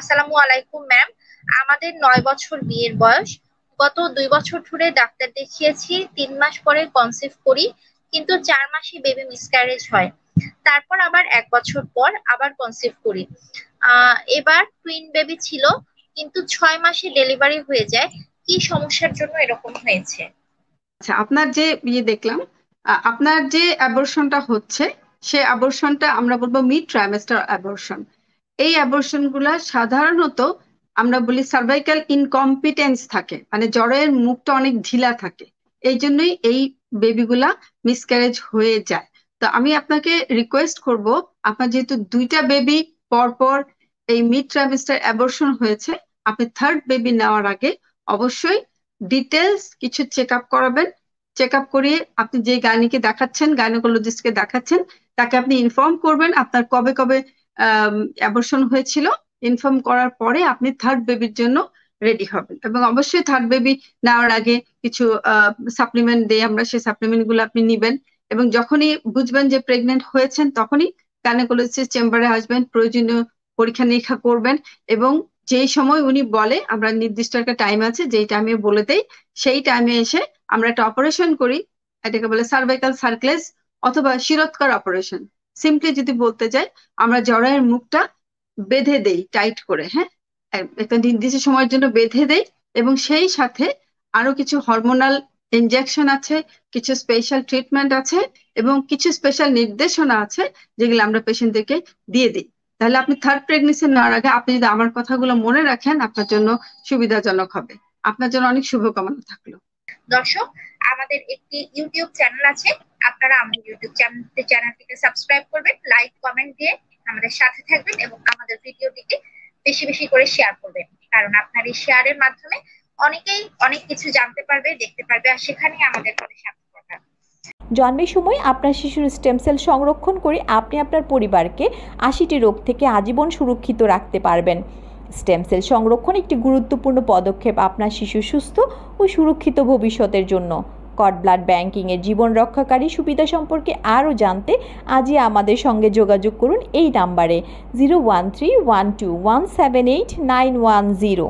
আসসালামু আলাইকুম ম্যাম আমাদের নয় বছর বিয়ের বয়স গত দুই বছর ধরে ডাক্তার দেখিয়েছি তিন মাস পরে কনসিভ করি কিন্তু চার মাসে বেবি মিসক্যারেজ হয় তারপর আবার এক বছর পর আবার কনসিভ করি এবার টুইন বেবি ছিল কিন্তু ছয় মাসে ডেলিভারি হয়ে যায় কি সমস্যার জন্য এরকম হয়েছে আচ্ছা আপনার যে বিয়ে দেখলাম আপনার যে অ্যাবর্শনটা হচ্ছে সে অ্যাবর্শনটা আমরা বলবো মিড ট্রাইমেস্টার অ্যাবর্শন এই অ্যাবর্শন গুলা সাধারণত আমরা বলি সার্ভাইকাল ইনকম্পিটেন্স থাকে মানে জ্বরের মুখটা অনেক ঢিলা থাকে এই জন্যই এই বেবিগুলা মিসক্যারেজ হয়ে যায় তো আমি আপনাকে রিকোয়েস্ট করব আপনার যেহেতু দুইটা বেবি পরপর এই মিড ট্রাইমিস্টার অ্যাবর্শন হয়েছে আপনি থার্ড বেবি নেওয়ার আগে অবশ্যই ডিটেলস কিছু চেক আপ করাবেন চেক আপ করিয়ে আপনি যে গাইনিকে দেখাচ্ছেন গাইনোকোলজিস্টকে দেখাচ্ছেন তাকে আপনি ইনফর্ম করবেন আপনার কবে কবে অ্যাবর্শন হয়েছিল ইনফর্ম করার পরে আপনি থার্ড বেবির জন্য রেডি হবেন এবং অবশ্যই থার্ড বেবি নেওয়ার আগে কিছু সাপ্লিমেন্ট দিয়ে আমরা সেই সাপ্লিমেন্ট গুলো আপনি নিবেন এবং যখনই বুঝবেন যে প্রেগনেন্ট হয়েছেন তখনই গাইনোকোলজিস্ট চেম্বারে আসবেন প্রয়োজনীয় পরীক্ষা নিরীক্ষা করবেন এবং যেই সময় উনি বলে আমরা নির্দিষ্ট একটা টাইম আছে যেই টাইমে বলে দেই সেই টাইমে এসে আমরা একটা অপারেশন করি এটাকে বলে সার্ভাইকাল সার্কলেস অথবা শিরৎকার অপারেশন সিম্পলি যদি বলতে যাই আমরা জরায়ের মুখটা বেঁধে দেই টাইট করে হ্যাঁ একটা নির্দিষ্ট সময়ের জন্য বেঁধে দেই এবং সেই সাথে আরো কিছু হরমোনাল ইনজেকশন আছে কিছু স্পেশাল ট্রিটমেন্ট আছে এবং কিছু স্পেশাল নির্দেশনা আছে যেগুলো আমরা পেশেন্টদেরকে দিয়ে দিই তাহলে আপনি থার্ড প্রেগনেন্সি নেওয়ার আগে আপনি যদি আমার কথাগুলো মনে রাখেন আপনার জন্য সুবিধাজনক হবে আপনার জন্য অনেক শুভকামনা থাকলো দর্শক আমাদের একটি ইউটিউব চ্যানেল আছে আপনারা আমাদের ইউটিউব চ্যানেলটিকে সাবস্ক্রাইব করবেন লাইক কমেন্ট দিয়ে আমাদের সাথে থাকবেন এবং আমাদের ভিডিওটিকে বেশি বেশি করে শেয়ার করবেন কারণ আপনার এই শেয়ারের মাধ্যমে অনেকেই অনেক কিছু জানতে পারবে দেখতে পারবে আর সেখানেই আমাদের জন্মের সময় আপনার শিশুর স্টেম সেল সংরক্ষণ করে আপনি আপনার পরিবারকে আশিটি রোগ থেকে আজীবন সুরক্ষিত রাখতে পারবেন স্টেম সেল সংরক্ষণ একটি গুরুত্বপূর্ণ পদক্ষেপ আপনার শিশু সুস্থ ও সুরক্ষিত ভবিষ্যতের জন্য কট ব্লাড ব্যাংকিংয়ের জীবন রক্ষাকারী সুবিধা সম্পর্কে আরও জানতে আজই আমাদের সঙ্গে যোগাযোগ করুন এই নাম্বারে zero one three one two one seven eight nine one zero